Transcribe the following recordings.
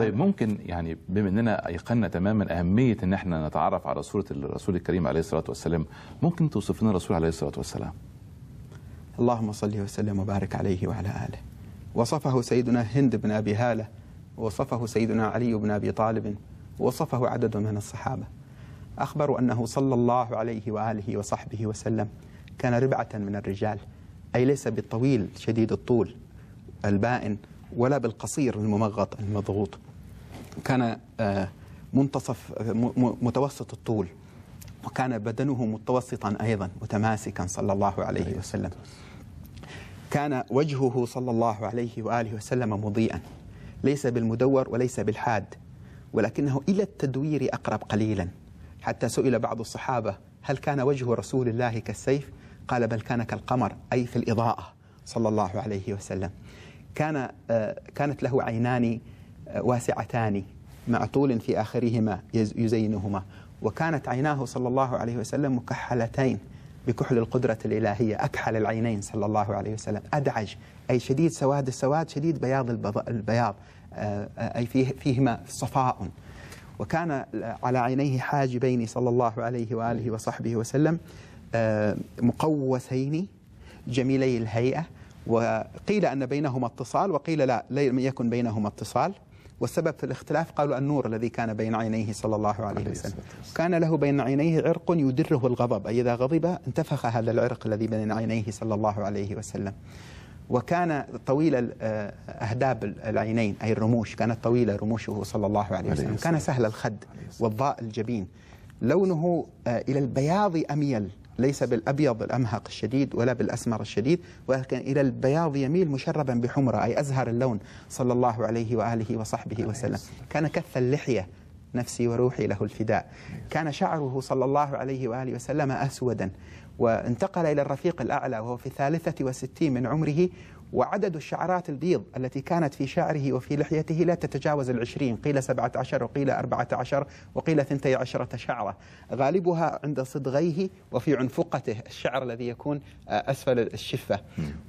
طيب ممكن يعني بما اننا ايقنا تماما اهميه ان احنا نتعرف على سوره الرسول الكريم عليه الصلاه والسلام ممكن توصف لنا الرسول عليه الصلاه والسلام اللهم صل وسلم وبارك عليه وعلى اله وصفه سيدنا هند بن ابي هاله وصفه سيدنا علي بن ابي طالب وصفه عدد من الصحابه اخبروا انه صلى الله عليه واله وصحبه وسلم كان ربعه من الرجال اي ليس بالطويل شديد الطول البائن ولا بالقصير الممغط المضغوط كان آه، منتصف متوسط الطول وكان بدنه متوسطا أيضا متماسكا صلى الله عليه وسلم كان وجهه صلى الله عليه وآله وسلم مضيئا ليس بالمدور وليس بالحاد ولكنه إلى التدوير أقرب قليلا حتى سئل بعض الصحابة هل كان وجه رسول الله كالسيف قال بل كان كالقمر أي في الإضاءة صلى الله عليه وسلم كان آه، كانت له عينان واسعتان معطول في آخرهما يزينهما وكانت عيناه صلى الله عليه وسلم مكحلتين بكحل القدرة الإلهية أكحل العينين صلى الله عليه وسلم أدعج أي شديد سواد السواد شديد بياض البياض آه، أي فيهما صفاء وكان على عينيه حاجبين صلى الله عليه وآله وصحبه وسلم آه، مقوسين جميلي الهيئة وقيل أن بينهما اتصال وقيل لا لم يكن بينهما اتصال والسبب في الاختلاف قالوا النور الذي كان بين عينيه صلى الله عليه وسلم كان له بين عينيه عرق يدره الغضب أي إذا غضب انتفخ هذا العرق الذي بين عينيه صلى الله عليه وسلم وكان طويل آه، أهداب العينين أي الرموش كانت طويلة رموشه صلى الله عليه وسلم كان سهل الخد والضاء الجبين لونه آه، إلى البياض أميل ليس بالأبيض الأمهق الشديد ولا بالأسمر الشديد ولكن إلى البياض يميل مشربا بحمرة أي أزهر اللون صلى الله عليه وآله وصحبه وسلم كان كث اللحية نفسي وروحي له الفداء كان شعره صلى الله عليه وآله وسلم أسودا وانتقل إلى الرفيق الأعلى وهو في الثالثة من عمره وعدد الشعرات البيض التي كانت في شعره وفي لحيته لا تتجاوز العشرين قيل سبعة عشر وقيل أربعة عشر وقيل ثنتي عشرة شعرة غالبها عند صدغيه وفي عنفقته الشعر الذي يكون آه، أسفل الشفة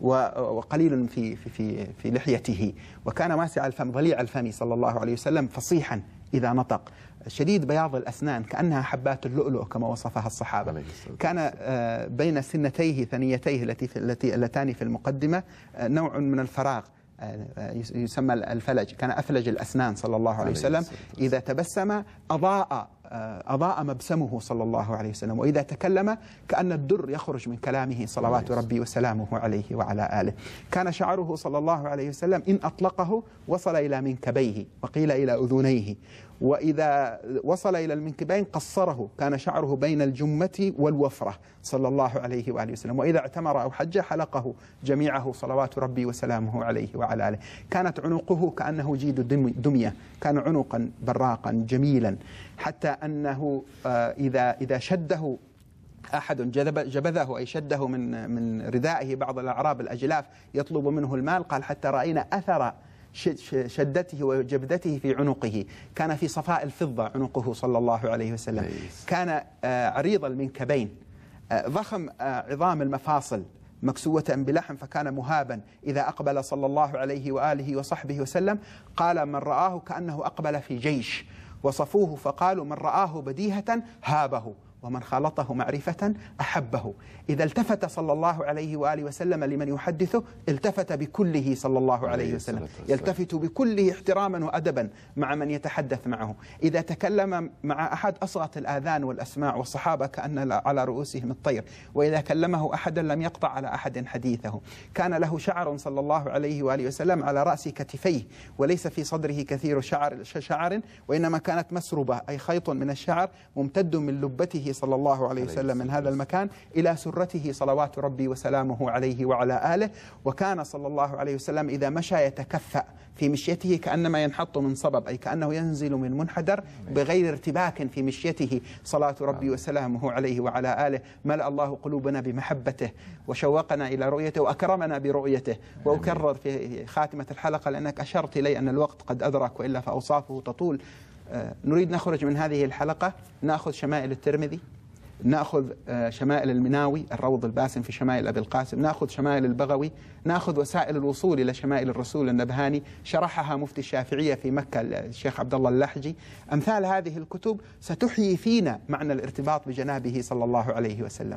وقليل في, في, في, في لحيته وكان واسع الفم ضليع الفم صلى الله عليه وسلم فصيحا إذا نطق شديد بياض الأسنان كأنها حبات اللؤلؤ كما وصفها الصحابة كان آه، بين سنتيه ثنيتيه التي التي اللتان في المقدمة آه، نوع من الفراغ آه، يسمى الفلج كان أفلج الأسنان صلى الله عليه وسلم إذا تبسم أضاء آه، أضاء مبسمه صلى الله عليه وسلم وإذا تكلم كأن الدر يخرج من كلامه صلوات ربي وسلامه عليه وعلى آله كان شعره صلى الله عليه وسلم إن أطلقه وصل إلى منكبيه وقيل إلى أذنيه وإذا وصل إلى المنكبين قصره كان شعره بين الجمة والوفرة صلى الله عليه وآله وسلم وإذا اعتمر أو حج حلقه جميعه صلوات ربي وسلامه عليه وعلى آله كانت عنقه كأنه جيد دمية كان عنقا براقا جميلا حتى أنه آه، إذا, إذا شده أحد جبذه أي شده من, من ردائه بعض الأعراب الأجلاف يطلب منه المال قال حتى رأينا أثر شدته وجبدته في عنقه كان في صفاء الفضة عنقه صلى الله عليه وسلم كان آه، عريض المنكبين آه، ضخم آه، عظام المفاصل مكسوة بلحم فكان مهابا إذا أقبل صلى الله عليه وآله وصحبه وسلم قال من رآه كأنه أقبل في جيش وصفوه فقالوا من رآه بديهة هابه ومن خالطه معرفة أحبه إذا التفت صلى الله عليه وآله وسلم لمن يحدثه التفت بكله صلى الله عليه وسلم يلتفت بكله احتراما وأدبا مع من يتحدث معه إذا تكلم مع أحد أصغت الآذان والأسماع والصحابة كأن على رؤوسهم الطير وإذا كلمه أحدا لم يقطع على أحد حديثه كان له شعر صلى الله عليه وآله وسلم على رأس كتفيه وليس في صدره كثير شعر, شعر وإنما كانت مسربة أي خيط من الشعر ممتد من لبته صلى الله عليه وسلم من هذا المكان إلى سرته صلوات ربي وسلامه عليه وعلى آله وكان صلى الله عليه وسلم إذا مشى يتكفأ في مشيته كأنما ينحط من صبب أي كأنه ينزل من منحدر بغير ارتباك في مشيته صلاة ربي وسلامه عليه وعلى آله ملأ الله قلوبنا بمحبته وشوقنا إلى رؤيته وأكرمنا برؤيته وأكرر في خاتمة الحلقة لأنك أشرت إلي أن الوقت قد أدرك وإلا فأوصافه تطول آه، نريد نخرج من هذه الحلقة نأخذ شمائل الترمذي ناخذ آه، شمائل المناوي الروض الباسم في شمائل ابي القاسم، ناخذ شمائل البغوي، ناخذ وسائل الوصول الى شمائل الرسول النبهاني، شرحها مفتي الشافعيه في مكه الشيخ عبد الله اللحجي، امثال هذه الكتب ستحيي فينا معنى الارتباط بجنابه صلى الله عليه وسلم.